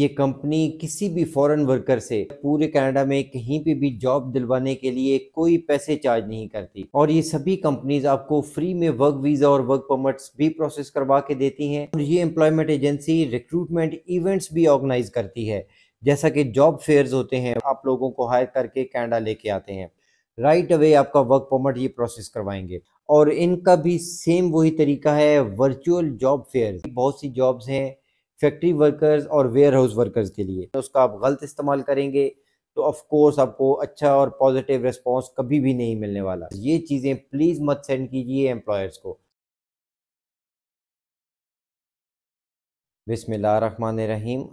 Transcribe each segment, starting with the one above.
ये कंपनी किसी भी फॉरेन वर्कर से पूरे कनाडा में कहीं पे भी जॉब दिलवाने के लिए कोई पैसे चार्ज नहीं करती और ये सभी कंपनीज आपको फ्री में वर्क वीजा और वर्क परमिट्स भी प्रोसेस करवा के देती हैं और ये एम्प्लॉयमेंट एजेंसी रिक्रूटमेंट इवेंट्स भी ऑर्गेनाइज करती है जैसा कि जॉब फेयर्स होते हैं आप लोगों को हायर करके कैनेडा लेके आते हैं राइट अवे आपका वर्क परमिट ये प्रोसेस करवाएंगे और इनका भी सेम वही तरीका है वर्चुअल जॉब फेयर बहुत सी जॉब्स हैं फैक्ट्री वर्कर्स और वेयर हाउस वर्कर्स के लिए तो उसका आप गलत इस्तेमाल करेंगे तो ऑफ कोर्स आपको अच्छा और पॉजिटिव रिस्पॉन्स कभी भी नहीं मिलने वाला ये चीज़ें प्लीज़ मत सेंड कीजिए एम्प्लॉयर्स को रहीम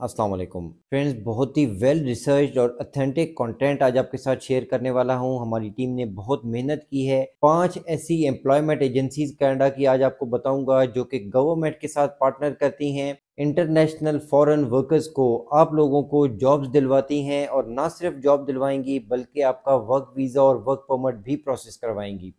अल्लाम फ्रेंड्स बहुत ही वेल रिसर्च और अथेंटिक कंटेंट आज आपके साथ शेयर करने वाला हूं हमारी टीम ने बहुत मेहनत की है पांच ऐसी एम्प्लॉयमेंट एजेंसीज कैनेडा की आज आपको बताऊंगा जो कि गवर्नमेंट के साथ पार्टनर करती हैं इंटरनेशनल फॉरेन वर्कर्स को आप लोगों को जॉब्स दिलवाती हैं और ना सिर्फ जॉब दिलवाएंगी बल्कि आपका वर्क वीज़ा और वर्क परमिट भी प्रोसेस करवाएंगी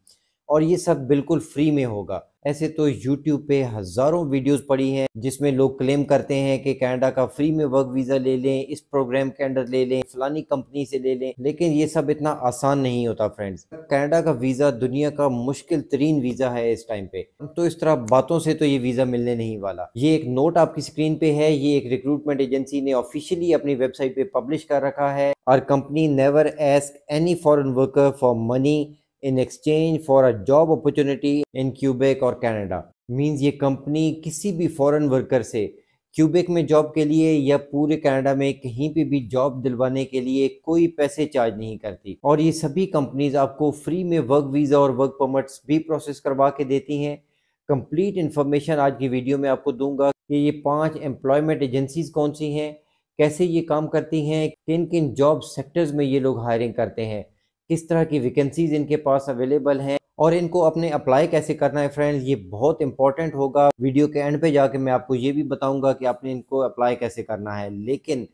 और ये सब बिल्कुल फ्री में होगा ऐसे तो यूट्यूब पे हज़ारों वीडियोस पड़ी हैं जिसमें लोग क्लेम करते हैं कि कनाडा का फ्री में वर्क वीज़ा ले लें इस प्रोग्राम के अंडर ले लें फलानी कंपनी से ले लें लेकिन ये सब इतना आसान नहीं होता फ्रेंड्स कनाडा का वीज़ा दुनिया का मुश्किल तरीन वीज़ा है इस टाइम पे तो इस तरह बातों से तो ये वीज़ा मिलने नहीं वाला ये एक नोट आपकी स्क्रीन पे है ये एक रिक्रूटमेंट एजेंसी ने ऑफिशियली अपनी वेबसाइट पे पब्लिश कर रखा है और company never ask any foreign worker for money in exchange for a job opportunity in Quebec और कनाडा मीन्स ये कंपनी किसी भी फॉरेन वर्कर से क्यूबेक में जॉब के लिए या पूरे कनाडा में कहीं पे भी जॉब दिलवाने के लिए कोई पैसे चार्ज नहीं करती और ये सभी कंपनीज आपको फ्री में वर्क वीज़ा और वर्क परमिट्स भी प्रोसेस करवा के देती हैं कंप्लीट इन्फॉर्मेशन आज की वीडियो में आपको दूंगा कि ये पांच एम्प्लॉयमेंट एजेंसीज कौन सी हैं कैसे ये काम करती हैं किन किन जॉब सेक्टर्स में ये लोग हायरिंग करते हैं किस तरह की वैकेंसीज इनके पास अवेलेबल हैं और इनको अपने अप्लाई कैसे करना है फ्रेंड ये बहुत इंपॉर्टेंट होगा वीडियो के एंड पे जाके मैं आपको ये भी बताऊंगा कि आपने इनको अप्लाई कैसे करना है लेकिन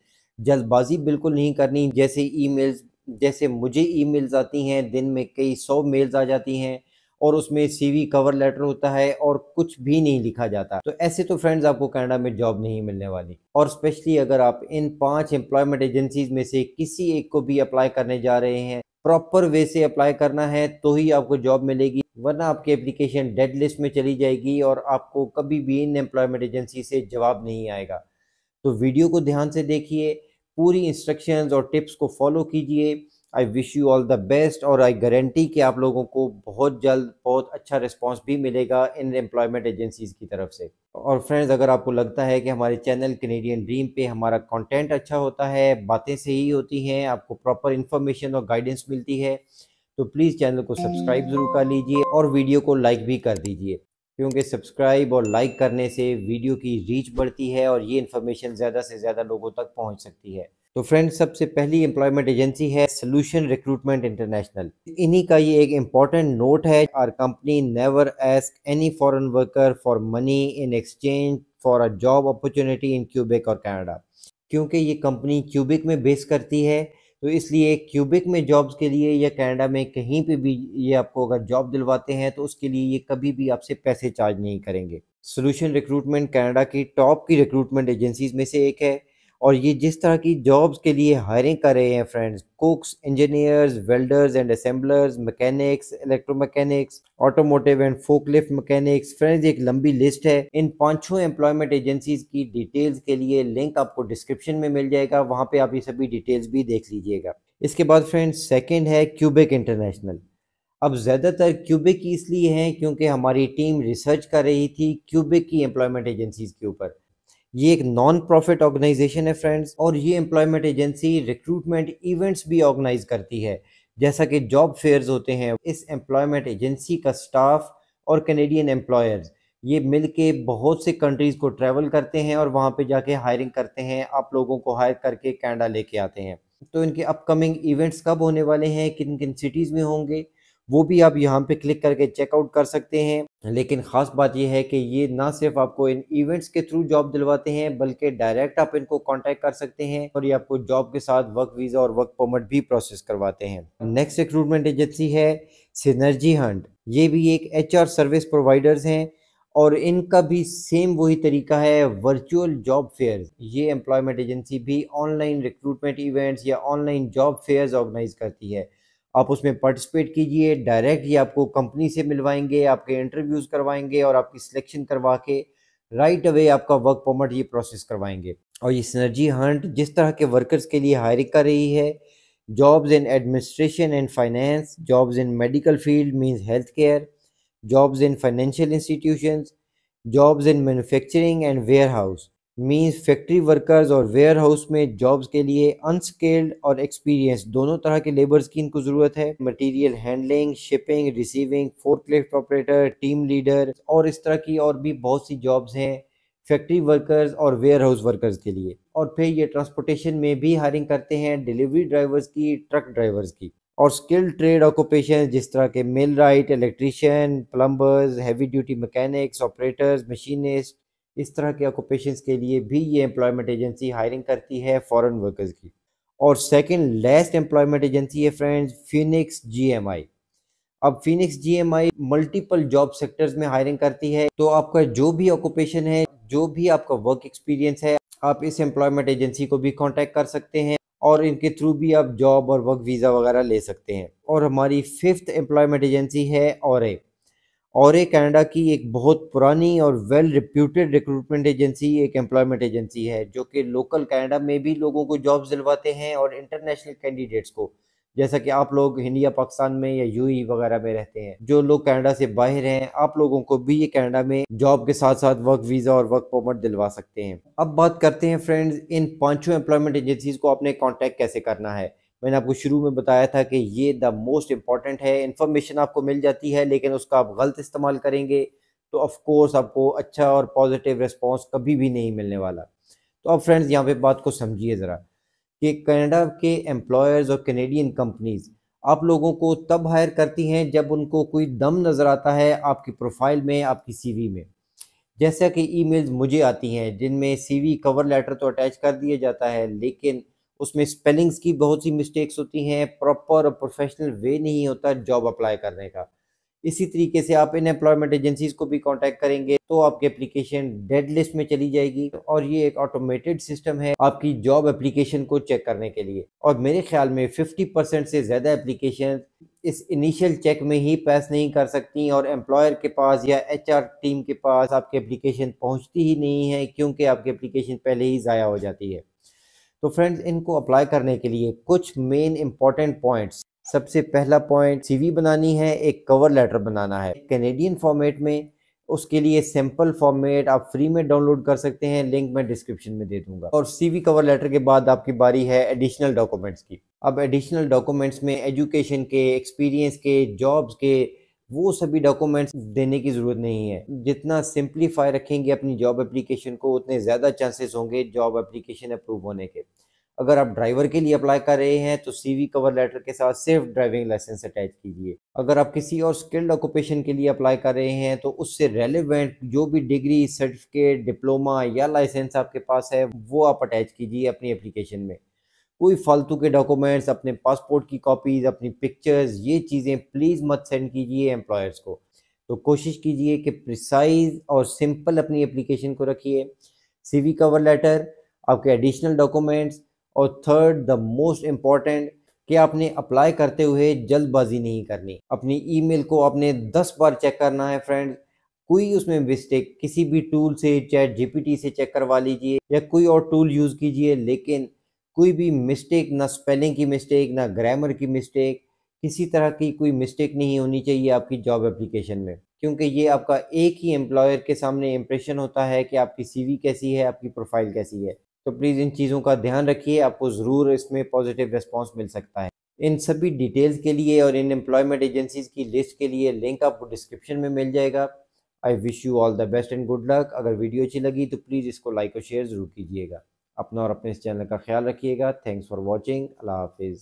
जल्दबाजी बिल्कुल नहीं करनी जैसे ईमेल्स जैसे मुझे ईमेल्स आती हैं दिन में कई सौ मेल्स आ जाती हैं और उसमें सीवी कवर लेटर होता है और कुछ भी नहीं लिखा जाता तो ऐसे तो फ्रेंड्स आपको कनाडा में जॉब नहीं मिलने वाली और स्पेशली अगर आप इन पांच एम्प्लॉयमेंट एजेंसीज में से किसी एक को भी अप्लाई करने जा रहे हैं प्रॉपर वे से अप्लाई करना है तो ही आपको जॉब मिलेगी वरना आपकी एप्लीकेशन डेड लिस्ट में चली जाएगी और आपको कभी भी इन एम्प्लॉयमेंट एजेंसी से जवाब नहीं आएगा तो वीडियो को ध्यान से देखिए पूरी इंस्ट्रक्शंस और टिप्स को फॉलो कीजिए I wish you all the best और आई गारंटी कि आप लोगों को बहुत जल्द बहुत अच्छा रिस्पॉन्स भी मिलेगा इन एम्प्लॉयमेंट एजेंसीज़ की तरफ से और फ्रेंड्स अगर आपको लगता है कि हमारे चैनल कनेडियन ड्रीम पे हमारा कंटेंट अच्छा होता है बातें सही होती हैं आपको प्रॉपर इन्फॉर्मेशन और गाइडेंस मिलती है तो प्लीज़ चैनल को सब्सक्राइब ज़रूर कर लीजिए और वीडियो को लाइक भी कर दीजिए क्योंकि सब्सक्राइब और लाइक करने से वीडियो की रीच बढ़ती है और ये इन्फॉर्मेशन ज़्यादा से ज़्यादा लोगों तक पहुँच सकती है तो फ्रेंड्स सबसे पहली एम्प्लॉयमेंट एजेंसी है सोल्यूशन रिक्रूटमेंट इंटरनेशनल इन्हीं का ये एक इम्पॉर्टेंट नोट है our company never ask any foreign worker for money in exchange for a job opportunity in Quebec और कनाडा क्योंकि ये कंपनी क्यूबिक में बेस करती है तो इसलिए क्यूबिक में जॉब्स के लिए या कनाडा में कहीं पे भी ये आपको अगर जॉब दिलवाते हैं तो उसके लिए ये कभी भी आपसे पैसे चार्ज नहीं करेंगे सोल्यूशन रिक्रूटमेंट कनाडा की टॉप की रिक्रूटमेंट एजेंसीज में से एक है और ये जिस तरह की जॉब्स के लिए हायरिंग कर रहे हैं friends cooks engineers welders and assemblers mechanics electro mechanics automotive and forklift mechanics friends एक लंबी लिस्ट है इन पांचों एम्प्लॉयमेंट एजेंसीज की डिटेल्स के लिए लिंक आपको डिस्क्रिप्शन में मिल जाएगा वहाँ पे आप ये सभी डिटेल्स भी देख लीजिएगा इसके बाद फ्रेंड्स सेकेंड है क्यूबेक इंटरनेशनल अब ज़्यादातर क्यूबिक इसलिए हैं क्योंकि हमारी टीम रिसर्च कर रही थी क्यूबिक की एम्प्लॉयमेंट एजेंसीज़ के ऊपर ये एक नॉन प्रॉफिट ऑर्गेनाइजेशन है फ्रेंड्स और ये एम्प्लॉयमेंट एजेंसी रिक्रूटमेंट इवेंट्स भी ऑर्गेनाइज करती है जैसा कि जॉब फेयर्स होते हैं इस एम्प्लॉयमेंट एजेंसी का स्टाफ और कैनेडियन एम्प्लॉयर्स ये मिल के बहुत से कंट्रीज़ को ट्रैवल करते हैं और वहाँ पे जाके हायरिंग करते हैं आप लोगों को हायर करके कैनेडा लेके आते हैं तो इनके अपकमिंग इवेंट्स कब होने वाले हैं किन किन सिटीज़ में होंगे वो भी आप यहाँ पे क्लिक करके चेकआउट कर सकते हैं लेकिन ख़ास बात यह है कि ये ना सिर्फ आपको इन इवेंट्स के थ्रू जॉब दिलवाते हैं बल्कि डायरेक्ट आप इनको कांटेक्ट कर सकते हैं और ये आपको जॉब के साथ वर्क वीज़ा और वर्क परमिट भी प्रोसेस करवाते हैं नेक्स्ट रिक्रूटमेंट एजेंसी है सिनर्जी हंट ये भी एक एच सर्विस प्रोवाइडर्स हैं और इनका भी सेम वही तरीका है वर्चुअल जॉब फेयर ये एम्प्लॉयमेंट एजेंसी भी ऑनलाइन रिक्रूटमेंट इवेंट्स या ऑनलाइन जॉब फेयर्स ऑर्गेनाइज करती है आप उसमें पार्टिसिपेट कीजिए डायरेक्ट ये आपको कंपनी से मिलवाएंगे आपके इंटरव्यूज़ करवाएंगे और आपकी सिलेक्शन करवा के राइट अवे आपका वर्क परमिट ये प्रोसेस करवाएंगे और ये सनर्जी हंट जिस तरह के वर्कर्स के लिए हायरिंग कर रही है jobs in administration and finance jobs in medical field means health care jobs in financial institution jobs in manufacturing and warehouse means factory workers और वेयर हाउस में जॉब्स के लिए अनस्किल्ड और एक्सपीरियंस दोनों तरह के लेबर्स की इनको ज़रूरत है material handling shipping receiving forklift operator team leader और इस तरह की और भी बहुत सी जॉब्स हैं फैक्ट्री वर्कर्स और वेयर हाउस वर्कर्स के लिए और फिर ये ट्रांसपोर्टेशन में भी हायरिंग करते हैं डिलीवरी ड्राइवर्स की ट्रक ड्राइवर्स की और स्किल्ड ट्रेड ऑक्यूपेशन जिस तरह के millwright electrician plumbers heavy duty mechanics operators machinist इस तरह के ऑक्यूपेशन के लिए भी ये एम्प्लॉयमेंट एजेंसी हायरिंग करती है फॉरेन वर्कर्स की और सेकंड लेस्ट एम्प्लॉयमेंट एजेंसी है फ्रेंड्स फिनिक्स जीएमआई अब Phoenix GMI multiple job sectors में हायरिंग करती है तो आपका जो भी ऑक्यूपेशन है जो भी आपका वर्क एक्सपीरियंस है आप इस एम्प्लॉयमेंट एजेंसी को भी कॉन्टेक्ट कर सकते हैं और इनके थ्रू भी आप जॉब और वर्क वीज़ा वगैरह ले सकते हैं और हमारी फिफ्थ एम्प्लॉयमेंट एजेंसी है और और ए कैनेडा की एक बहुत पुरानी और वेल रिप्यूटेड रिक्रूटमेंट एजेंसी एक एम्प्लॉयमेंट एजेंसी है जो कि लोकल कनाडा में भी लोगों को जॉब दिलवाते हैं और इंटरनेशनल कैंडिडेट्स को जैसा कि आप लोग इंडिया पाकिस्तान में या यूई e वगैरह में रहते हैं जो लोग कनाडा से बाहर हैं आप लोगों को भी ये कनाडा में जॉब के साथ साथ वर्क वीज़ा और वर्क परमिट दिलवा सकते हैं अब बात करते हैं फ्रेंड्स इन पांचों एम्प्लॉयमेंट एजेंसीज को आपने कांटेक्ट कैसे करना है मैंने आपको शुरू में बताया था कि ये द मोस्ट इम्पॉर्टेंट है इन्फॉर्मेशन आपको मिल जाती है लेकिन उसका आप गलत इस्तेमाल करेंगे तो ऑफ़कोर्स आपको अच्छा और पॉजिटिव रिस्पॉन्स कभी भी नहीं मिलने वाला तो अब फ्रेंड्स यहाँ पर बात को समझिए ज़रा कि कनाडा के एम्प्लॉयर्स और कैनेडियन कंपनीज़ आप लोगों को तब हायर करती हैं जब उनको कोई दम नज़र आता है आपकी प्रोफाइल में आपकी सीवी में जैसा कि ईमेल्स मुझे आती हैं जिनमें सीवी कवर लेटर तो अटैच कर दिया जाता है लेकिन उसमें स्पेलिंग्स की बहुत सी मिस्टेक्स होती हैं प्रॉपर और प्रोफेशनल वे नहीं होता जॉब अप्लाई करने का इसी तरीके से आप इन एम्प्लॉयमेंट एजेंसीज को भी कांटेक्ट करेंगे तो आपकी एप्लीकेशन डेड लिस्ट में चली जाएगी और ये एक ऑटोमेटेड सिस्टम है आपकी जॉब एप्लीकेशन को चेक करने के लिए और मेरे ख्याल में 50 परसेंट से ज़्यादा एप्लीकेशन इस इनिशियल चेक में ही पास नहीं कर सकती और एम्प्लॉयर के पास या एच टीम के पास आपकी एप्लीकेशन पहुँचती ही नहीं है क्योंकि आपकी एप्लीकेशन पहले ही ज़ाया हो जाती है तो फ्रेंड्स इनको अप्लाई करने के लिए कुछ मेन इंपॉर्टेंट पॉइंट्स सबसे पहला पॉइंट सीवी बनानी है एक कवर लेटर बनाना है कैनेडियन फॉर्मेट में उसके लिए सैम्पल फॉर्मेट आप फ्री में डाउनलोड कर सकते हैं लिंक मैं डिस्क्रिप्शन में दे दूंगा और सीवी कवर लेटर के बाद आपकी बारी है एडिशनल डॉक्यूमेंट्स की अब एडिशनल डॉक्यूमेंट्स में एजुकेशन के एक्सपीरियंस के जॉब्स के वो सभी डॉक्यूमेंट्स देने की ज़रूरत नहीं है जितना सिंप्लीफाई रखेंगे अपनी जॉब एप्लीकेशन को उतने ज़्यादा चांसेस होंगे जॉब एप्लीकेशन अप्रूव होने के अगर आप ड्राइवर के लिए अप्लाई कर रहे हैं तो सीवी कवर लेटर के साथ सिर्फ ड्राइविंग लाइसेंस अटैच कीजिए अगर आप किसी और स्किल्ड ऑक्यूपेशन के लिए अप्लाई कर रहे हैं तो उससे रेलिवेंट जो भी डिग्री सर्टिफिकेट डिप्लोमा या लाइसेंस आपके पास है वो आप अटैच कीजिए अपनी एप्लीकेशन में कोई फालतू के डॉक्यूमेंट्स अपने पासपोर्ट की कॉपीज अपनी पिक्चर्स ये चीज़ें प्लीज़ मत सेंड कीजिए एम्प्लॉयर्स को तो कोशिश कीजिए कि प्रिसाइज और सिंपल अपनी एप्लीकेशन को रखिए सीवी कवर लेटर आपके एडिशनल डॉक्यूमेंट्स और थर्ड द मोस्ट इम्पॉर्टेंट कि आपने अप्लाई करते हुए जल्दबाजी नहीं करनी अपनी ईमेल को आपने 10 बार चेक करना है फ्रेंड कोई उसमें मिस्टेक किसी भी टूल से चैट जीपीटी से चेक करवा लीजिए या कोई और टूल यूज़ कीजिए लेकिन कोई भी मिस्टेक ना स्पेलिंग की मिस्टेक ना ग्रामर की मिस्टेक किसी तरह की कोई मिस्टेक नहीं होनी चाहिए आपकी जॉब एप्लीकेशन में क्योंकि ये आपका एक ही एम्प्लॉयर के सामने इम्प्रेशन होता है कि आपकी सी कैसी है आपकी प्रोफाइल कैसी है तो प्लीज़ इन चीज़ों का ध्यान रखिए आपको ज़रूर इसमें पॉजिटिव रिस्पॉन्स मिल सकता है इन सभी डिटेल्स के लिए और इन एम्प्लॉयमेंट एजेंसीज़ की लिस्ट के लिए लिंक आपको डिस्क्रिप्शन में मिल जाएगा I wish you all the best and good luck अगर वीडियो अच्छी लगी तो प्लीज़ इसको लाइक और शेयर ज़रूर कीजिएगा अपना और अपने इस चैनल का ख्याल रखिएगा थैंक्स फॉर वॉचिंग अल्लाह हाफिज़